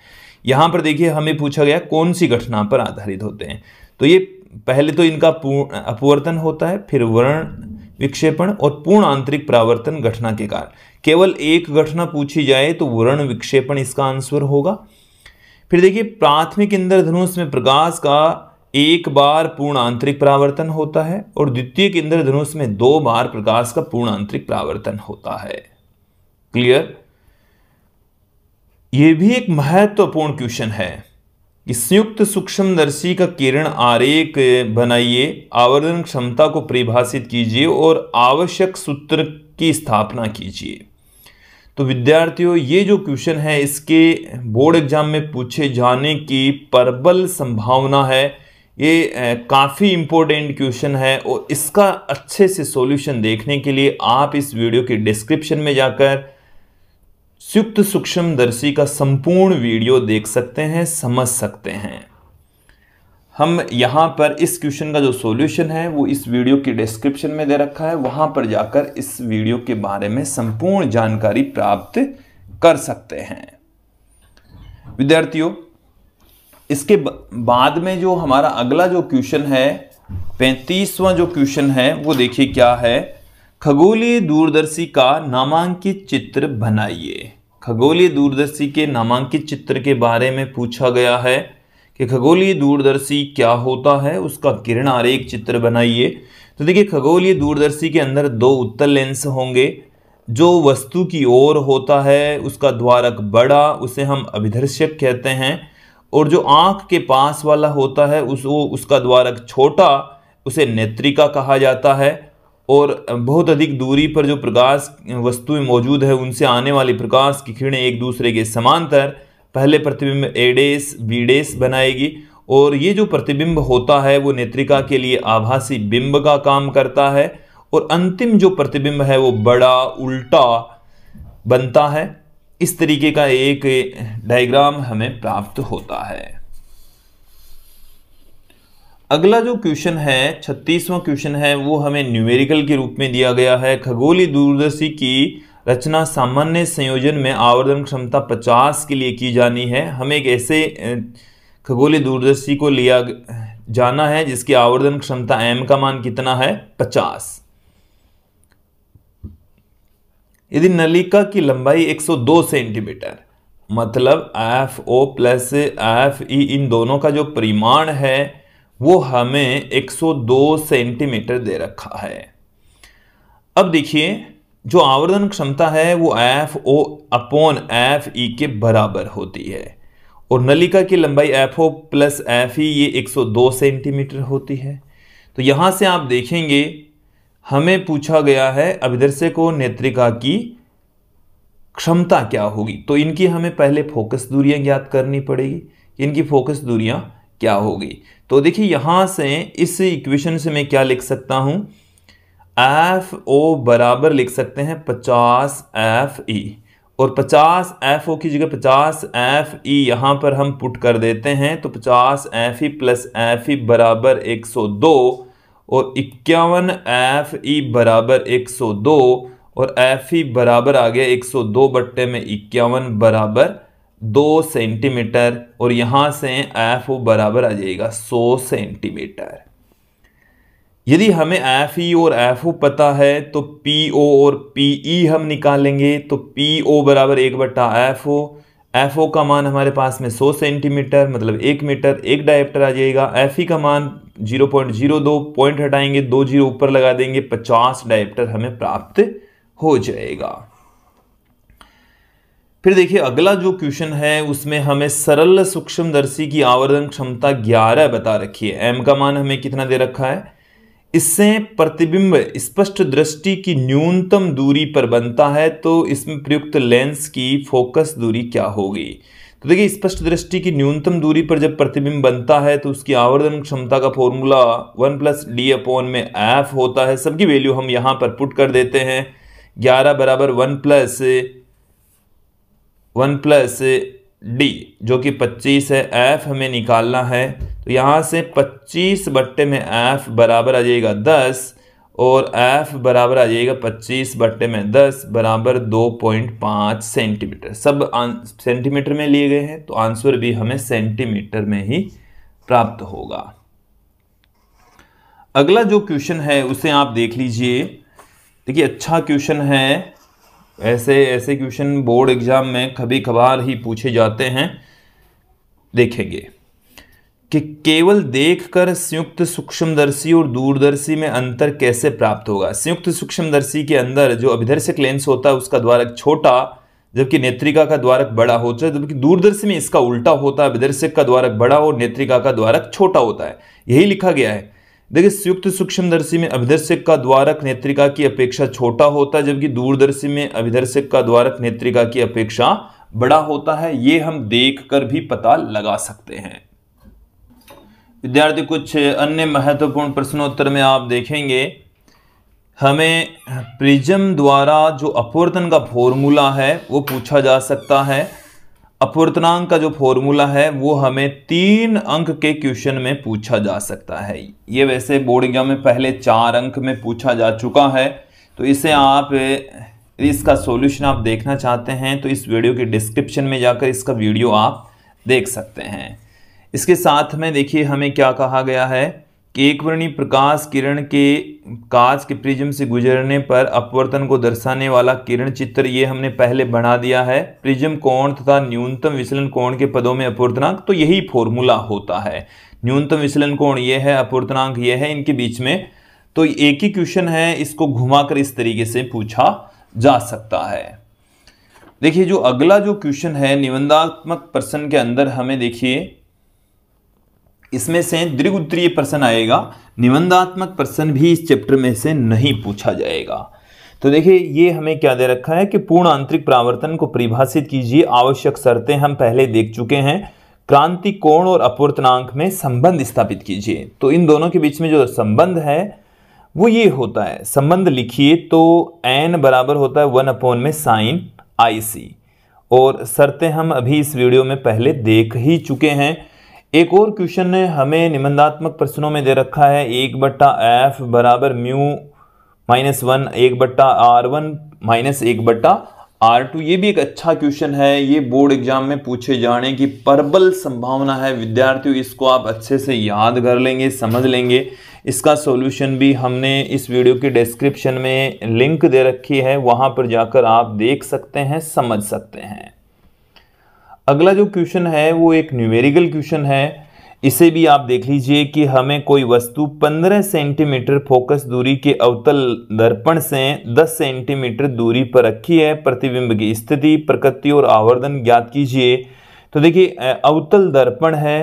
यहाँ पर देखिए हमें पूछा गया कौन सी घटना पर आधारित होते हैं तो ये पहले तो इनका अपवर्तन होता है फिर वर्ण विक्षेपण और पूर्ण आंतरिक प्रावर्तन घटना के कारण केवल एक घटना पूछी जाए तो वर्ण विक्षेपण इसका आंसर होगा फिर देखिए प्राथमिक इंद्रधनुष में प्रकाश का एक बार पूर्ण आंतरिक प्रावर्तन होता है और द्वितीय इंद्रधनुष में दो बार प्रकाश का पूर्ण आंतरिक प्रावर्तन होता है क्लियर यह भी एक महत्वपूर्ण क्वेश्चन है कि संयुक्त सूक्ष्मदर्शी का किरण आरेख बनाइए आवर्धन क्षमता को परिभाषित कीजिए और आवश्यक सूत्र की स्थापना कीजिए तो विद्यार्थियों ये जो क्वेश्चन है इसके बोर्ड एग्जाम में पूछे जाने की प्रबल संभावना है ये काफ़ी इम्पोर्टेंट क्वेश्चन है और इसका अच्छे से सॉल्यूशन देखने के लिए आप इस वीडियो के डिस्क्रिप्शन में जाकर सूक्ष्म दर्शी का संपूर्ण वीडियो देख सकते हैं समझ सकते हैं हम यहाँ पर इस क्वेश्चन का जो सॉल्यूशन है वो इस वीडियो की डिस्क्रिप्शन में दे रखा है वहाँ पर जाकर इस वीडियो के बारे में संपूर्ण जानकारी प्राप्त कर सकते हैं विद्यार्थियों इसके बाद में जो हमारा अगला जो क्वेश्चन है पैंतीसवां जो क्वेश्चन है वो देखिए क्या है खगोलीय दूरदर्शी का नामांकित चित्र बनाइए खगोलीय दूरदर्शी के नामांकित चित्र के बारे में पूछा गया है कि खगोलीय दूरदर्शी क्या होता है उसका किरण आरेख चित्र बनाइए तो देखिए खगोलीय दूरदर्शी के अंदर दो उत्तल लेंस होंगे जो वस्तु की ओर होता है उसका द्वारक बड़ा उसे हम अभिदर्शक कहते हैं और जो आँख के पास वाला होता है उस वो उसका द्वारक छोटा उसे नेत्रिका कहा जाता है और बहुत अधिक दूरी पर जो प्रकाश वस्तुएं मौजूद है उनसे आने वाली प्रकाश की किरणें एक दूसरे के समांतर पहले प्रतिबिंब एडेस बीडेस बनाएगी और ये जो प्रतिबिंब होता है वो नेत्रिका के लिए आभासी बिंब का काम करता है और अंतिम जो प्रतिबिंब है वो बड़ा उल्टा बनता है इस तरीके का एक डायग्राम हमें प्राप्त होता है अगला जो क्वेश्चन है छत्तीसवां क्वेश्चन है वो हमें न्यूमेरिकल के रूप में दिया गया है खगोली दूरदर्शी की रचना सामान्य संयोजन में आवर्धन क्षमता 50 के लिए की जानी है हमें एक ऐसे खगोली दूरदर्शी को लिया जाना है जिसकी आवर्धन क्षमता एम का मान कितना है 50 यदि नलिका की लंबाई 102 सेंटीमीटर मतलब F O plus F E इन दोनों का जो परिमाण है वो हमें 102 सेंटीमीटर दे रखा है अब देखिए जो आवर्धन क्षमता है वो F O upon F E e के बराबर होती है और नलिका की लंबाई F O plus F E e, ये 102 सेंटीमीटर होती है तो यहां से आप देखेंगे हमें पूछा गया है अभिदृश्य को नेत्रिका की क्षमता क्या होगी तो इनकी हमें पहले फोकस दूरियां ज्ञात करनी पड़ेगी इनकी फोकस दूरियां क्या होगी तो देखिए यहाँ से इस इक्वेशन से मैं क्या लिख सकता हूँ एफ ओ बराबर लिख सकते हैं पचास एफ ई e। और 50 एफ ओ की जगह 50 एफ ई यहाँ पर हम पुट कर देते हैं तो 50 F E plus F E बराबर 102 और इक्यावन एफ ई e बराबर 102 और एफ ई e बराबर आ गया 102 बट्टे में इक्यावन बराबर दो सेंटीमीटर और यहां से एफ ओ बराबर आ जाएगा सौ सेंटीमीटर यदि हमें एफ ई e और एफ ओ पता है तो पी ओ और पी ई e हम निकालेंगे तो पी ओ बराबर एक बट्टा एफ ओ एफ ओ का मान हमारे पास में सो सेंटीमीटर मतलब एक मीटर एक डायप्टर आ जाएगा एफ ई e का मान जीरो पॉइंट जीरो दो पॉइंट हटाएंगे दो जीरो ऊपर लगा देंगे पचास डायप्टर हमें प्राप्त हो जाएगा फिर देखिए अगला जो क्वेश्चन है उसमें हमें सरल सूक्ष्मदर्शी की आवर्धन क्षमता 11 बता रखी है एम का मान हमें कितना दे रखा है इससे प्रतिबिंब स्पष्ट दृष्टि की न्यूनतम दूरी पर बनता है तो इसमें प्रयुक्त लेंस की फोकस दूरी क्या होगी तो देखिए स्पष्ट दृष्टि की न्यूनतम दूरी पर जब प्रतिबिंब बनता है तो उसकी आवर्धन क्षमता का formula one plus D upon में एफ होता है सबकी वैल्यू हम यहाँ पर पुट कर देते हैं ग्यारह बराबर one plus one plus D जो कि 25 है एफ हमें निकालना है तो यहाँ से 25 बट्टे में एफ बराबर आ जाएगा 10 और एफ बराबर आ जाएगा 25 बट्टे में 10 बराबर 2.5 सेंटीमीटर सब सेंटीमीटर में लिए गए हैं तो आंसर भी हमें सेंटीमीटर में ही प्राप्त होगा अगला जो क्वेश्चन है उसे आप देख लीजिए देखिए अच्छा क्वेश्चन है ऐसे ऐसे क्वेश्चन बोर्ड एग्ज़ाम में कभी कभार ही पूछे जाते हैं देखेंगे कि केवल देखकर संयुक्त सूक्ष्मदर्शी और दूरदर्शी में अंतर कैसे प्राप्त होगा संयुक्त सूक्ष्मदर्शी के अंदर जो अभिदर्शक लेंस होता है उसका द्वारक छोटा जबकि नेत्रिका का द्वारक बड़ा होता है जबकि दूरदर्शी में इसका उल्टा होता है अभिदर्शक का द्वारक बड़ा और नेत्रिका का द्वारक छोटा होता है यही लिखा गया है देखिए संयुक्त सूक्ष्मदर्शी में अभिदर्शक का द्वारक नेत्रिका की अपेक्षा छोटा होता है जबकि दूरदर्शी में अभिदर्शक का द्वारक नेत्रिका की अपेक्षा बड़ा होता है ये हम देख कर भी पता लगा सकते हैं विद्यार्थी कुछ अन्य महत्वपूर्ण प्रश्नोत्तर में आप देखेंगे हमें प्रिज्म द्वारा जो अपवर्तन का फॉर्मूला है वो पूछा जा सकता है अपवर्तनांक का जो फॉर्मूला है वो हमें तीन अंक के क्वेश्चन में पूछा जा सकता है ये वैसे बोर्ड एग्जाम में पहले चार अंक में पूछा जा चुका है तो इसे आप इसका सॉल्यूशन आप देखना चाहते हैं तो इस वीडियो के डिस्क्रिप्शन में जाकर इसका वीडियो आप देख सकते हैं इसके साथ में देखिए हमें क्या कहा गया है एकवर्णी प्रकाश किरण के कांच के प्रिज्म से गुजरने पर अपवर्तन को दर्शाने वाला किरण चित्र ये हमने पहले बना दिया है प्रिज्म कोण तथा न्यूनतम विचलन कोण के पदों में अपवर्तनांक तो यही फॉर्मूला होता है न्यूनतम विचलन कोण ये है अपवर्तनांक ये है इनके बीच में तो एक ही क्वेश्चन है इसको घुमाकर इस तरीके से पूछा जा सकता है देखिए जो अगला जो क्वेश्चन है निबंधात्मक प्रश्न के अंदर हमें देखिए इसमें से दीर्घ उत्तरीय प्रश्न आएगा निबंधात्मक प्रश्न भी इस चैप्टर में से नहीं पूछा जाएगा तो देखिए ये हमें क्या दे रखा है कि पूर्ण आंतरिक प्रावर्तन को परिभाषित कीजिए आवश्यक शर्तें हम पहले देख चुके हैं क्रांति कोण और अपवर्तनांक में संबंध स्थापित कीजिए तो इन दोनों के बीच में जो संबंध है वो ये होता है संबंध लिखिए तो एन बराबर होता है वन अपोन में साइन आई सी और शर्तें हम अभी इस वीडियो में पहले देख ही चुके हैं एक और क्वेश्चन ने हमें निबंधात्मक प्रश्नों में दे रखा है एक बट्टा एफ बराबर म्यू माइनस वन एक बट्टा आर वन माइनस एक बट्टा आर टू ये भी एक अच्छा क्वेश्चन है ये बोर्ड एग्जाम में पूछे जाने की प्रबल संभावना है विद्यार्थियों इसको आप अच्छे से याद कर लेंगे समझ लेंगे इसका सॉल्यूशन भी हमने इस वीडियो के डिस्क्रिप्शन में लिंक दे रखी है वहाँ पर जाकर आप देख सकते हैं समझ सकते हैं अगला जो क्वेश्चन है वो एक न्यूमेरिकल क्वेश्चन है इसे भी आप देख लीजिए कि हमें कोई वस्तु 15 सेंटीमीटर फोकस दूरी के अवतल दर्पण से 10 सेंटीमीटर दूरी पर रखी है प्रतिबिंब की स्थिति प्रकृति और आवर्धन ज्ञात कीजिए तो देखिए अवतल दर्पण है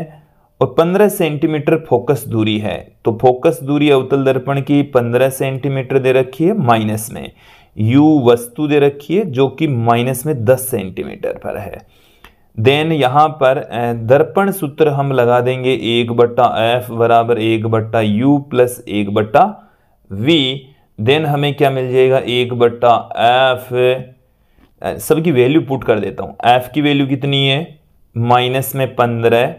और 15 सेंटीमीटर फोकस दूरी है तो फोकस दूरी अवतल दर्पण की 15 सेंटीमीटर दे रखी है माइनस में यू वस्तु दे रखी है जो कि माइनस में दस सेंटीमीटर पर है देन यहाँ पर दर्पण सूत्र हम लगा देंगे एक बट्टा एफ बराबर एक बट्टा यू प्लस एक बट्टा वी देन हमें क्या मिल जाएगा एक बट्टा एफ सबकी वैल्यू पुट कर देता हूँ एफ की वैल्यू कितनी है माइनस में पंद्रह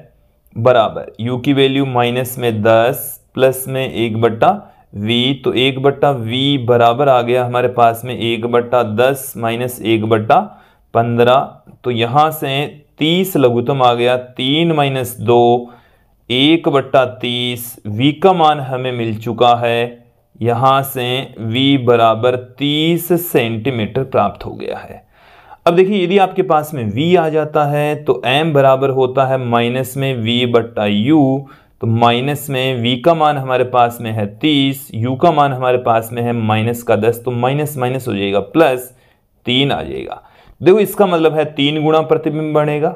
बराबर यू की वैल्यू माइनस में दस प्लस में एक बट्टा वी तो एक बट्टा वी बराबर आ गया हमारे पास में एक बट्टा दस माइनस एक बट्टा पंद्रह तो यहाँ से तीस लघुतम आ गया तीन माइनस दो एक बट्टा तीस वी का मान हमें मिल चुका है यहाँ से वी बराबर तीस सेंटीमीटर प्राप्त हो गया है अब देखिए यदि आपके पास में v आ जाता है तो m बराबर होता है माइनस में v बट्टा यू तो माइनस में v का मान हमारे पास में है तीस u का मान हमारे पास में है माइनस का दस तो माइनस माइनस हो जाएगा प्लस तीन आ जाएगा देखो इसका मतलब है तीन गुणा प्रतिबिंब बनेगा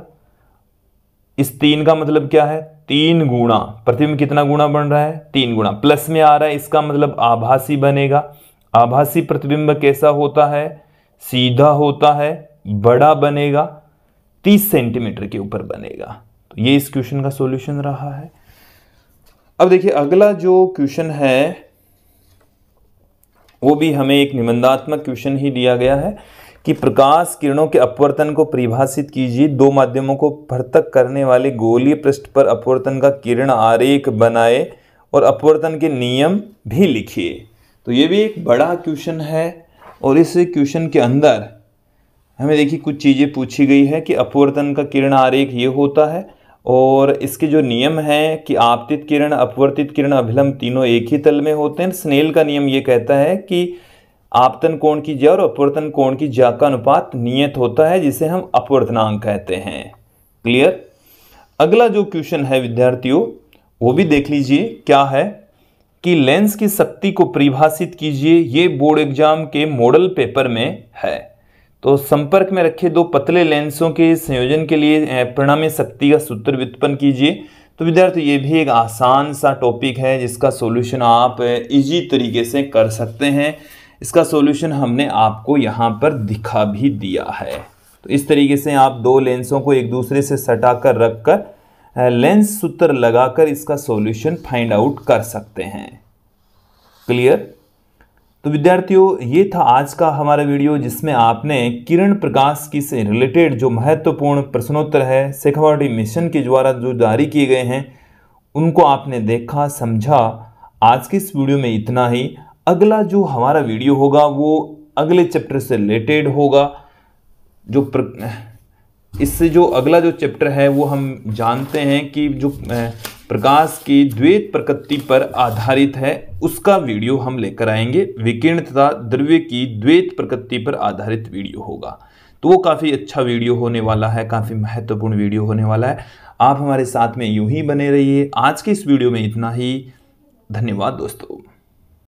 इस तीन का मतलब क्या है तीन गुणा प्रतिबिंब कितना गुणा बन रहा है तीन गुणा प्लस में आ रहा है इसका मतलब आभासी बनेगा आभासी प्रतिबिंब कैसा होता है सीधा होता है बड़ा बनेगा तीस सेंटीमीटर के ऊपर बनेगा तो ये इस क्वेश्चन का सॉल्यूशन रहा है अब देखिए अगला जो क्वेश्चन है वो भी हमें एक निबंधात्मक क्वेश्चन ही दिया गया है कि प्रकाश किरणों के अपवर्तन को परिभाषित कीजिए दो माध्यमों को पृथक करने वाले गोलीय पृष्ठ पर अपवर्तन का किरण आरेख बनाए और अपवर्तन के नियम भी लिखिए तो ये भी एक बड़ा क्वेश्चन है और इस क्वेश्चन के अंदर हमें देखिए कुछ चीज़ें पूछी गई है कि अपवर्तन का किरण आरेख ये होता है और इसके जो नियम हैं कि आपतित किरण अपवर्तित किरण अभिलंब तीनों एक ही तल में होते हैं स्नेल का नियम ये कहता है कि आपतन कोण की ज्या और अपवर्तन कोण की ज्या का अनुपात नियत होता है जिसे हम अपवर्तनांक कहते हैं क्लियर अगला जो क्वेश्चन है विद्यार्थियों वो भी देख लीजिए क्या है कि लेंस की शक्ति को परिभाषित कीजिए ये बोर्ड एग्जाम के मॉडल पेपर में है तो संपर्क में रखे दो पतले लेंसों के संयोजन के लिए परिणामी शक्ति का सूत्र व्युत्पन्न कीजिए तो विद्यार्थी ये भी एक आसान सा टॉपिक है जिसका सॉल्यूशन आप इजी तरीके से कर सकते हैं इसका सॉल्यूशन हमने आपको यहाँ पर दिखा भी दिया है तो इस तरीके से आप दो लेंसों को एक दूसरे से सटा कर रख कर लेंस सूत्र लगाकर इसका सॉल्यूशन फाइंड आउट कर सकते हैं क्लियर तो विद्यार्थियों ये था आज का हमारा वीडियो जिसमें आपने किरण प्रकाश की से रिलेटेड जो महत्वपूर्ण प्रश्नोत्तर है शेखावाटी मिशन के द्वारा जो जारी किए गए हैं उनको आपने देखा समझा आज के इस वीडियो में इतना ही अगला जो हमारा वीडियो होगा वो अगले चैप्टर से रिलेटेड होगा जो प्र... इससे जो अगला जो चैप्टर है वो हम जानते हैं कि जो प्रकाश की द्वैत प्रकृति पर आधारित है उसका वीडियो हम लेकर आएंगे विकिरण तथा द्रव्य की द्वैत प्रकृति पर आधारित वीडियो होगा तो वो काफ़ी अच्छा वीडियो होने वाला है काफ़ी महत्वपूर्ण वीडियो होने वाला है आप हमारे साथ में यूं ही बने रहिए आज के इस वीडियो में इतना ही धन्यवाद दोस्तों